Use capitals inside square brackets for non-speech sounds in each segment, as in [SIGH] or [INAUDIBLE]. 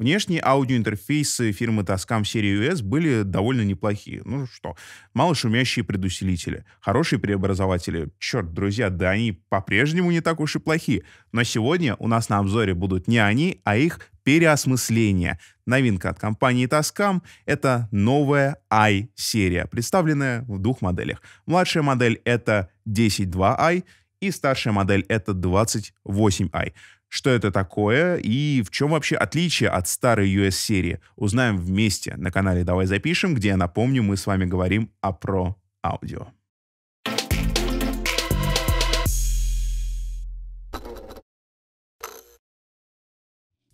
Внешние аудиоинтерфейсы фирмы Tascam серии US были довольно неплохие. Ну что, мало шумящие предусилители, хорошие преобразователи. Черт, друзья, да они по-прежнему не так уж и плохие. Но сегодня у нас на обзоре будут не они, а их переосмысление. Новинка от компании Tascam — это новая i-серия, представленная в двух моделях. Младшая модель — это 10.2i, и старшая модель — это 28i что это такое и в чем вообще отличие от старой US-серии, узнаем вместе на канале «Давай запишем», где, я напомню, мы с вами говорим о а про аудио.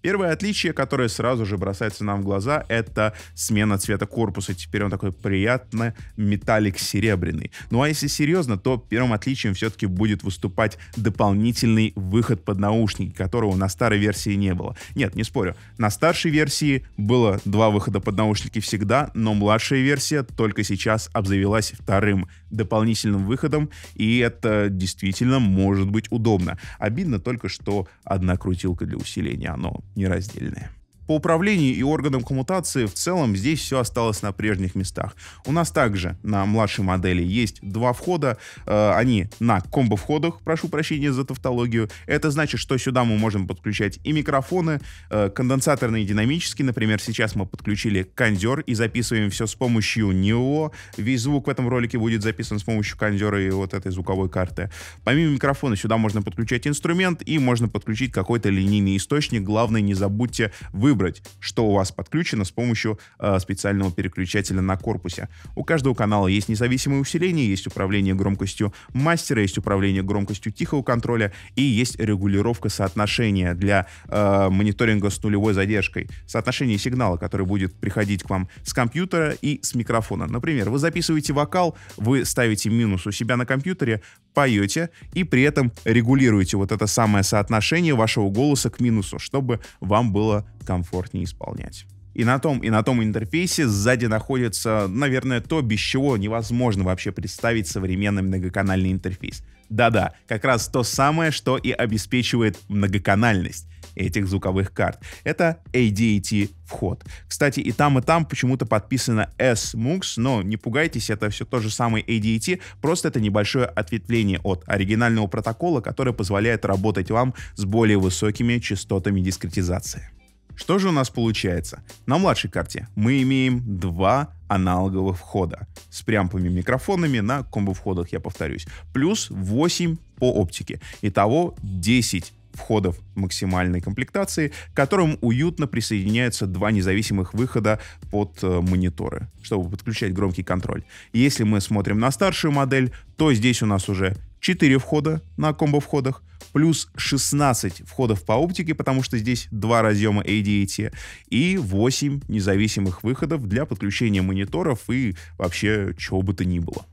Первое отличие, которое сразу же бросается нам в глаза, это смена цвета корпуса. Теперь он такой приятно металлик серебряный. Ну а если серьезно, то первым отличием все-таки будет выступать дополнительный выход под наушники, которого на старой версии не было. Нет, не спорю, на старшей версии было два выхода под наушники всегда, но младшая версия только сейчас обзавелась вторым дополнительным выходом, и это действительно может быть удобно. Обидно только, что одна крутилка для усиления, оно нераздельные. По управлению и органам коммутации в целом здесь все осталось на прежних местах. У нас также на младшей модели есть два входа, э, они на комбо-входах, прошу прощения за тавтологию. Это значит, что сюда мы можем подключать и микрофоны, э, конденсаторные и динамические, например, сейчас мы подключили кондер и записываем все с помощью него. Весь звук в этом ролике будет записан с помощью кондера и вот этой звуковой карты. Помимо микрофона сюда можно подключать инструмент и можно подключить какой-то линейный источник. Главное, не забудьте вы выбрать, что у вас подключено с помощью э, специального переключателя на корпусе. У каждого канала есть независимое усиление, есть управление громкостью мастера, есть управление громкостью тихого контроля и есть регулировка соотношения для э, мониторинга с нулевой задержкой. Соотношение сигнала, который будет приходить к вам с компьютера и с микрофона. Например, вы записываете вокал, вы ставите минус у себя на компьютере, поете и при этом регулируете вот это самое соотношение вашего голоса к минусу, чтобы вам было комфортнее исполнять. И на том, и на том интерфейсе сзади находится, наверное, то, без чего невозможно вообще представить современный многоканальный интерфейс. Да-да, как раз то самое, что и обеспечивает многоканальность этих звуковых карт. Это ADAT вход. Кстати, и там, и там почему-то подписано SMUX, но не пугайтесь, это все то же самое ADAT, просто это небольшое ответвление от оригинального протокола, которое позволяет работать вам с более высокими частотами дискретизации. Что же у нас получается? На младшей карте мы имеем два аналоговых входа с прямпыми микрофонами на комбо-входах, я повторюсь, плюс 8 по оптике. Итого 10 входов максимальной комплектации, к которым уютно присоединяются два независимых выхода под э, мониторы, чтобы подключать громкий контроль. Если мы смотрим на старшую модель, то здесь у нас уже 4 входа на комбо-входах, плюс 16 входов по оптике, потому что здесь два разъема ADAT, и 8 независимых выходов для подключения мониторов и вообще чего бы то ни было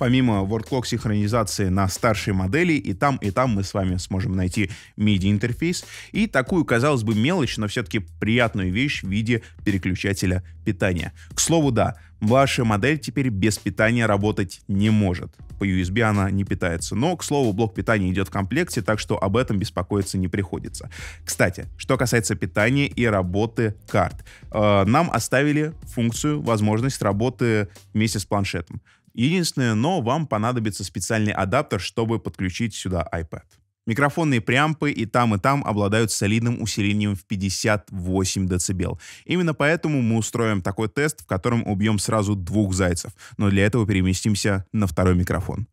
помимо WordClock синхронизации на старшей модели, и там, и там мы с вами сможем найти MIDI-интерфейс, и такую, казалось бы, мелочь, но все-таки приятную вещь в виде переключателя питания. К слову, да, ваша модель теперь без питания работать не может. По USB она не питается. Но, к слову, блок питания идет в комплекте, так что об этом беспокоиться не приходится. Кстати, что касается питания и работы карт. Э, нам оставили функцию, возможность работы вместе с планшетом. Единственное, но вам понадобится специальный адаптер, чтобы подключить сюда iPad. Микрофонные прямпы и там, и там обладают солидным усилением в 58 дБ. Именно поэтому мы устроим такой тест, в котором убьем сразу двух зайцев, но для этого переместимся на второй микрофон.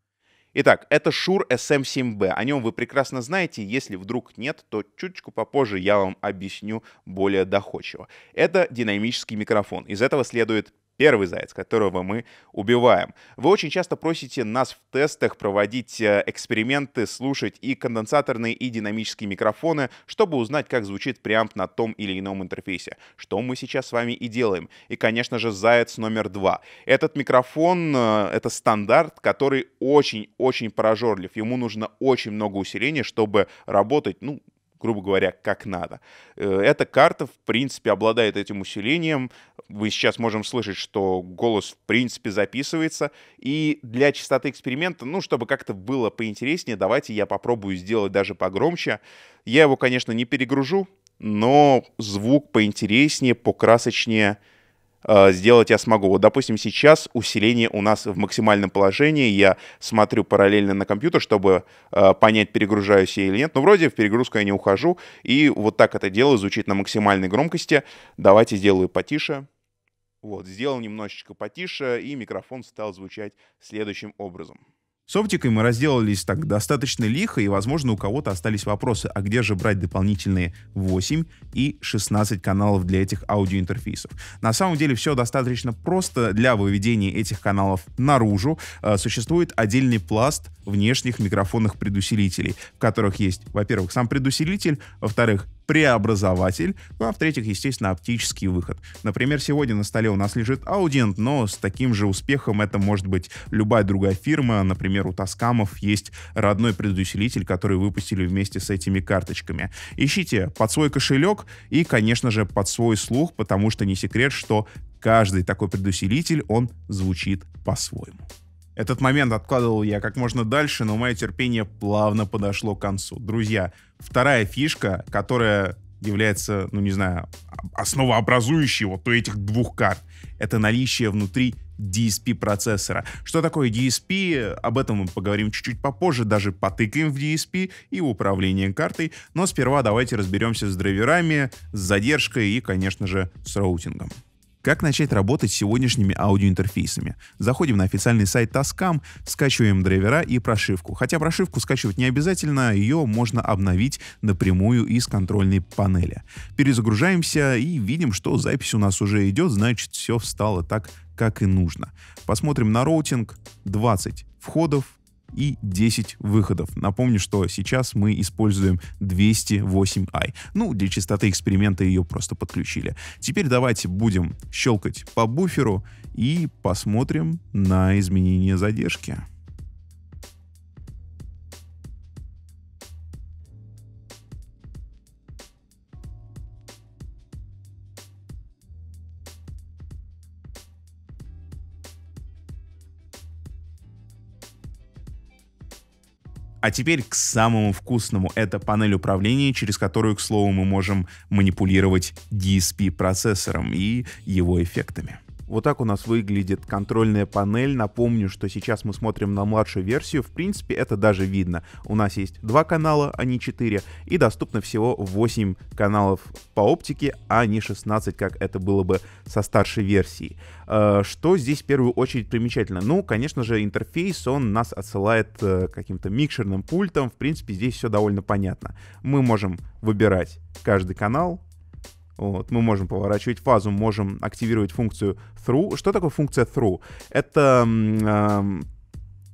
Итак, это Shure SM7B. Эм О нем вы прекрасно знаете. Если вдруг нет, то чуточку попозже я вам объясню более доходчиво. Это динамический микрофон. Из этого следует первый заяц, которого мы убиваем. Вы очень часто просите нас в тестах проводить э, эксперименты, слушать и конденсаторные, и динамические микрофоны, чтобы узнать, как звучит преамп на том или ином интерфейсе, что мы сейчас с вами и делаем. И, конечно же, заяц номер два. Этот микрофон э, — это стандарт, который очень-очень прожорлив. Ему нужно очень много усиления, чтобы работать, ну, грубо говоря, как надо. Э, эта карта, в принципе, обладает этим усилением. Вы сейчас можем слышать, что голос, в принципе, записывается. И для чистоты эксперимента, ну, чтобы как-то было поинтереснее, давайте я попробую сделать даже погромче. Я его, конечно, не перегружу, но звук поинтереснее, покрасочнее — Э, сделать я смогу. Вот, допустим, сейчас усиление у нас в максимальном положении. Я смотрю параллельно на компьютер, чтобы э, понять, перегружаюсь я или нет. Но ну, вроде в перегрузку я не ухожу. И вот так это делаю, звучит на максимальной громкости. Давайте сделаю потише. Вот, сделал немножечко потише, и микрофон стал звучать следующим образом. С оптикой мы разделались так достаточно лихо, и, возможно, у кого-то остались вопросы, а где же брать дополнительные 8 и 16 каналов для этих аудиоинтерфейсов. На самом деле все достаточно просто. Для выведения этих каналов наружу э, существует отдельный пласт внешних микрофонных предусилителей, в которых есть, во-первых, сам предусилитель, во-вторых, преобразователь, ну а в-третьих, естественно, оптический выход. Например, сегодня на столе у нас лежит Audient, но с таким же успехом это может быть любая другая фирма. Например, у Таскамов есть родной предусилитель, который выпустили вместе с этими карточками. Ищите под свой кошелек и, конечно же, под свой слух, потому что не секрет, что каждый такой предусилитель, он звучит по-своему. Этот момент откладывал я как можно дальше, но мое терпение плавно подошло к концу. Друзья, вторая фишка, которая является, ну не знаю, основообразующей вот у этих двух карт, это наличие внутри DSP процессора. Что такое DSP? Об этом мы поговорим чуть-чуть попозже, даже потыкаем в DSP и управление картой. Но сперва давайте разберемся с драйверами, с задержкой и, конечно же, с роутингом. Как начать работать с сегодняшними аудиоинтерфейсами? Заходим на официальный сайт Tascam, скачиваем драйвера и прошивку. Хотя прошивку скачивать не обязательно, ее можно обновить напрямую из контрольной панели. Перезагружаемся и видим, что запись у нас уже идет, значит все встало так, как и нужно. Посмотрим на роутинг. 20 входов, и 10 выходов. Напомню, что сейчас мы используем 208i. Ну, для чистоты эксперимента ее просто подключили. Теперь давайте будем щелкать по буферу и посмотрим на изменение задержки. А теперь к самому вкусному. Это панель управления, через которую, к слову, мы можем манипулировать DSP-процессором и его эффектами. Вот так у нас выглядит контрольная панель. Напомню, что сейчас мы смотрим на младшую версию. В принципе, это даже видно. У нас есть два канала, а не 4. И доступно всего 8 каналов по оптике, а не 16, как это было бы со старшей версией. Э, что здесь в первую очередь примечательно? Ну, конечно же, интерфейс, он нас отсылает э, каким-то микшерным пультом. В принципе, здесь все довольно понятно. Мы можем выбирать каждый канал, вот, мы можем поворачивать фазу, можем активировать функцию through. Что такое функция through? Это эм,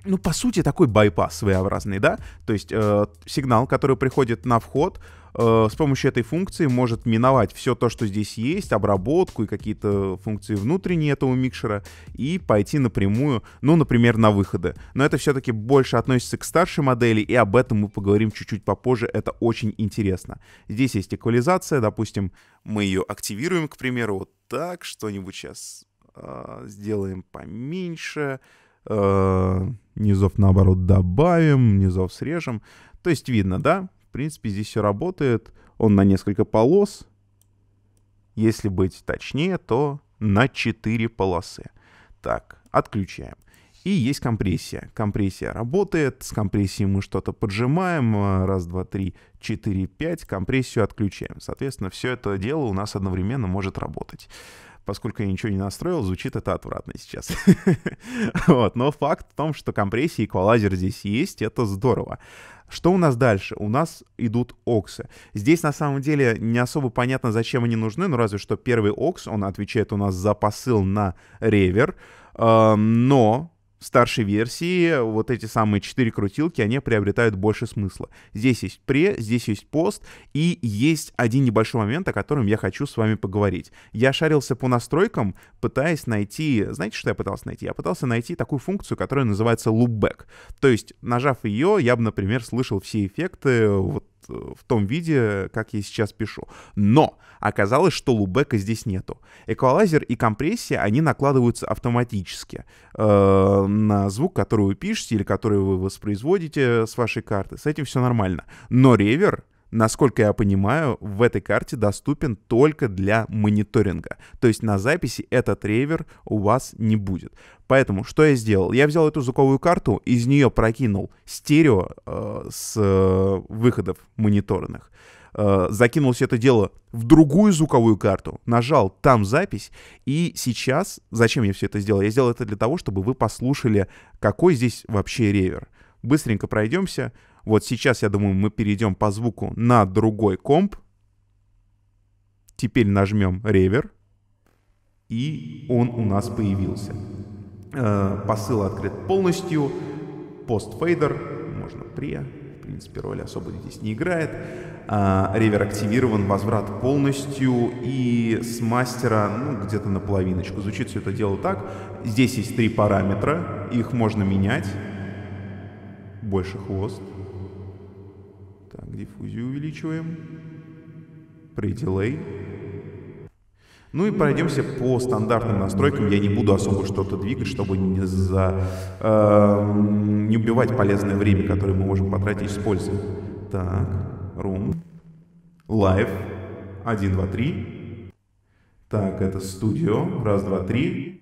ну, по сути, такой байпас своеобразный, да? То есть э, сигнал, который приходит на вход, э, с помощью этой функции может миновать все то, что здесь есть, обработку и какие-то функции внутренние этого микшера, и пойти напрямую, ну, например, на выходы. Но это все-таки больше относится к старшей модели, и об этом мы поговорим чуть-чуть попозже, это очень интересно. Здесь есть эквализация, допустим, мы ее активируем, к примеру, вот так, что-нибудь сейчас э, а, сделаем поменьше, поменьше, Э, низов наоборот добавим, низов срежем. То есть видно, да? В принципе, здесь все работает. Он на несколько полос. Если быть точнее, то на 4 полосы. Так, отключаем. И есть компрессия. Компрессия работает. С компрессией мы что-то поджимаем. Э, раз, два, три, четыре, пять. Компрессию отключаем. Соответственно, все это дело у нас одновременно может работать поскольку я ничего не настроил, звучит это отвратно сейчас. [LAUGHS] вот. Но факт в том, что компрессия и эквалайзер здесь есть, это здорово. Что у нас дальше? У нас идут оксы. Здесь на самом деле не особо понятно, зачем они нужны, но разве что первый окс, он отвечает у нас за посыл на ревер, эм, но старшей версии вот эти самые четыре крутилки, они приобретают больше смысла. Здесь есть пре, здесь есть пост, и есть один небольшой момент, о котором я хочу с вами поговорить. Я шарился по настройкам, пытаясь найти... Знаете, что я пытался найти? Я пытался найти такую функцию, которая называется loopback. То есть, нажав ее, я бы, например, слышал все эффекты вот в том виде, как я сейчас пишу. Но оказалось, что лубека здесь нету. Эквалайзер и компрессия, они накладываются автоматически э, на звук, который вы пишете или который вы воспроизводите с вашей карты. С этим все нормально. Но ревер насколько я понимаю, в этой карте доступен только для мониторинга. То есть на записи этот ревер у вас не будет. Поэтому что я сделал? Я взял эту звуковую карту, из нее прокинул стерео э, с э, выходов мониторных, э, закинул все это дело в другую звуковую карту, нажал там запись, и сейчас, зачем я все это сделал? Я сделал это для того, чтобы вы послушали, какой здесь вообще ревер. Быстренько пройдемся, вот сейчас, я думаю, мы перейдем по звуку на другой комп. Теперь нажмем ревер. И он у нас появился. Э, посыл открыт полностью. Постфейдер. Можно при, а. В принципе, роль особо здесь не играет. А, ревер активирован, возврат полностью. И с мастера, ну, где-то на половиночку. Звучит все это дело так. Здесь есть три параметра. Их можно менять. Больше хвост. Диффузию увеличиваем. delay. Ну и пройдемся по стандартным настройкам. Я не буду особо что-то двигать, чтобы не, за, э, не убивать полезное время, которое мы можем потратить, используя. Так, room, live, 1, 2, 3. Так, это студио, раз, два, три.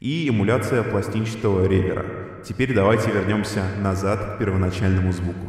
И эмуляция пластинчатого ревера. Теперь давайте вернемся назад к первоначальному звуку.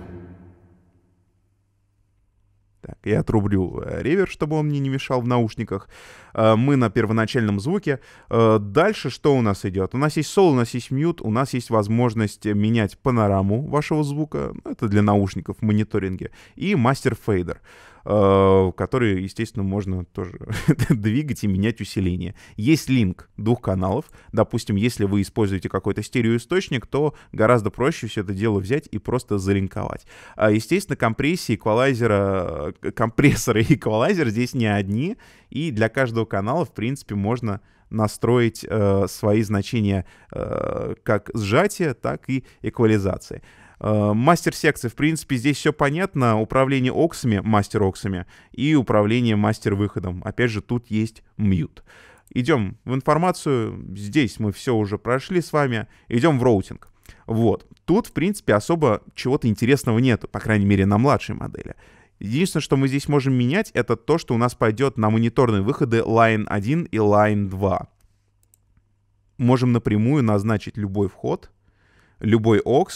that я отрублю э, ревер, чтобы он мне не мешал в наушниках. Э, мы на первоначальном звуке. Э, дальше что у нас идет? У нас есть соло, у нас есть мьют, у нас есть возможность менять панораму вашего звука. Ну, это для наушников в мониторинге. И мастер фейдер который естественно, можно тоже [LAUGHS] двигать и менять усиление. Есть линк двух каналов. Допустим, если вы используете какой-то стереоисточник, то гораздо проще все это дело взять и просто залинковать. А, естественно, компрессии, эквалайзера, компрессоры и эквалайзер здесь не одни, и для каждого канала, в принципе, можно настроить э, свои значения э, как сжатия, так и эквализации. Э, мастер секции, в принципе, здесь все понятно. Управление оксами, мастер оксами, и управление мастер выходом. Опять же, тут есть мьют. Идем в информацию. Здесь мы все уже прошли с вами. Идем в роутинг. Вот. Тут, в принципе, особо чего-то интересного нету, по крайней мере, на младшей модели. Единственное, что мы здесь можем менять, это то, что у нас пойдет на мониторные выходы line 1 и line 2. Можем напрямую назначить любой вход, любой aux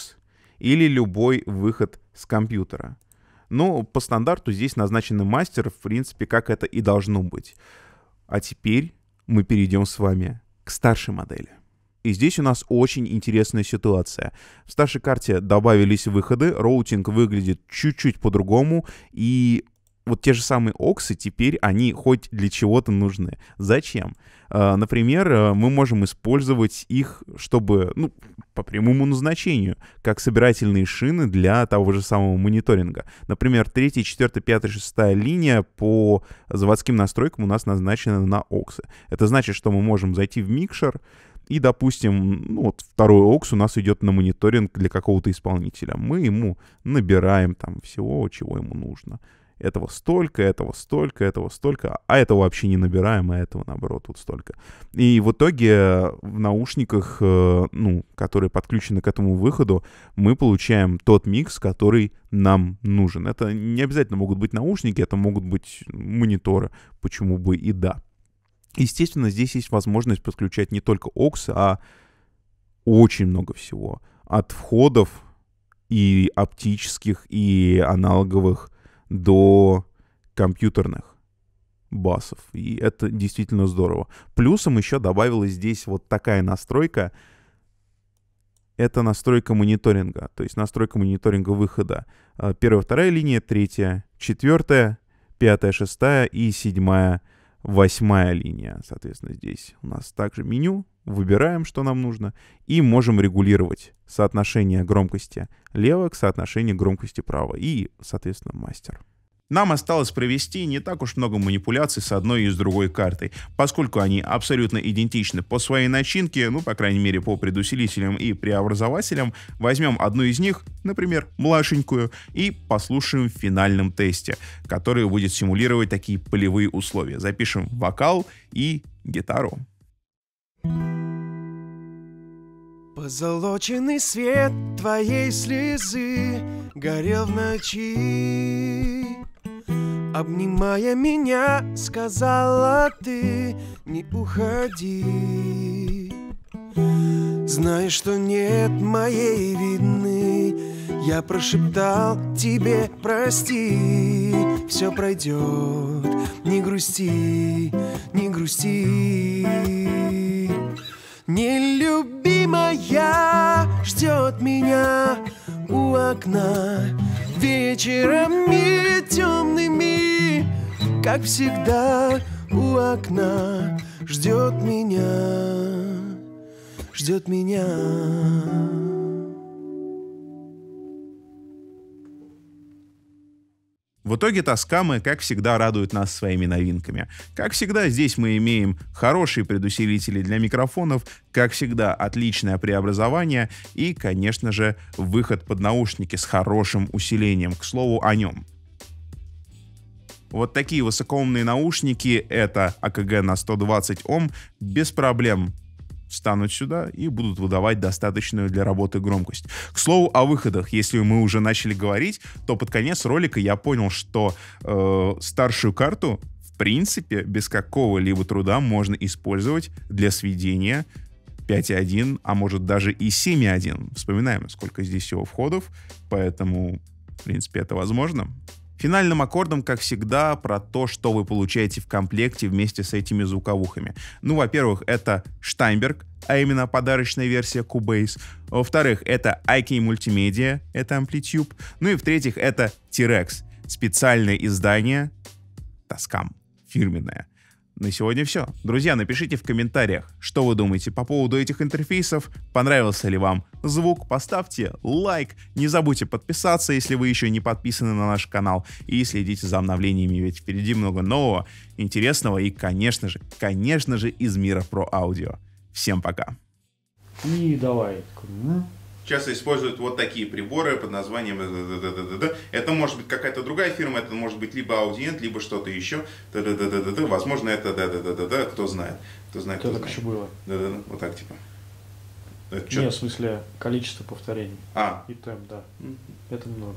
или любой выход с компьютера. Ну, по стандарту здесь назначены мастер, в принципе, как это и должно быть. А теперь мы перейдем с вами к старшей модели. И здесь у нас очень интересная ситуация. В старшей карте добавились выходы, роутинг выглядит чуть-чуть по-другому, и вот те же самые оксы теперь, они хоть для чего-то нужны. Зачем? А, например, э, мы можем использовать их, чтобы, ну, по прямому назначению, как собирательные шины для того же самого мониторинга. Например, 3, 4, 5, 6 линия по заводским настройкам у нас назначена на оксы. Это значит, что мы можем зайти в микшер, и, допустим, ну, вот второй окс у нас идет на мониторинг для какого-то исполнителя. Мы ему набираем там всего, чего ему нужно. Этого столько, этого столько, этого столько, а этого вообще не набираем, а этого, наоборот, вот столько. И в итоге в наушниках, э, ну, которые подключены к этому выходу, мы получаем тот микс, который нам нужен. Это не обязательно могут быть наушники, это могут быть мониторы, почему бы и да. Естественно, здесь есть возможность подключать не только aux, а очень много всего. От входов и оптических, и аналоговых до компьютерных басов. И это действительно здорово. Плюсом еще добавилась здесь вот такая настройка. Это настройка мониторинга, то есть настройка мониторинга выхода. Э, первая, вторая линия, третья, четвертая, пятая, шестая и седьмая восьмая линия. Соответственно, здесь у нас также меню, выбираем, что нам нужно, и можем регулировать соотношение громкости лево к соотношению громкости право и, соответственно, мастер. Нам осталось провести не так уж много манипуляций с одной и с другой картой, поскольку они абсолютно идентичны по своей начинке, ну, по крайней мере, по предусилителям и преобразователям. Возьмем одну из них, например, младшенькую, и послушаем в финальном тесте, который будет симулировать такие полевые условия. Запишем вокал и гитару. Позолоченный свет твоей слезы горел в ночи. Обнимая меня, сказала ты, не уходи. Знаю, что нет моей вины, я прошептал тебе прости. Все пройдет, не грусти, не грусти. Нелюбимая ждет меня у окна вечерами темными, как всегда у окна ждет меня, ждет меня. В итоге Тоскамы, как всегда, радуют нас своими новинками. Как всегда, здесь мы имеем хорошие предусилители для микрофонов, как всегда, отличное преобразование и, конечно же, выход под наушники с хорошим усилением. К слову о нем. Вот такие высокоумные наушники, это АКГ на 120 Ом, без проблем станут сюда и будут выдавать достаточную для работы громкость. К слову о выходах, если мы уже начали говорить, то под конец ролика я понял, что э, старшую карту в принципе без какого-либо труда можно использовать для сведения 5.1, а может даже и 7.1. Вспоминаем, сколько здесь всего входов, поэтому, в принципе, это возможно. Финальным аккордом, как всегда, про то, что вы получаете в комплекте вместе с этими звуковухами. Ну, во-первых, это Штайнберг, а именно подарочная версия Cubase. Во-вторых, это IK Multimedia, это Amplitude. Ну и в-третьих, это T-Rex, специальное издание Тоскам, фирменное. На сегодня все. Друзья, напишите в комментариях, что вы думаете по поводу этих интерфейсов, понравился ли вам звук, поставьте лайк, не забудьте подписаться, если вы еще не подписаны на наш канал, и следите за обновлениями, ведь впереди много нового, интересного и, конечно же, конечно же, из мира про аудио. Всем пока. И давай. Часто используют вот такие приборы под названием... Это может быть какая-то другая фирма, это может быть либо аудиент, либо что-то еще. Возможно, это... да-да-да-да-да, Кто знает. Кто знает, кто так еще было. да-да-да, Вот так типа. Нет, в смысле, количество повторений. А. И темп, да. Это много.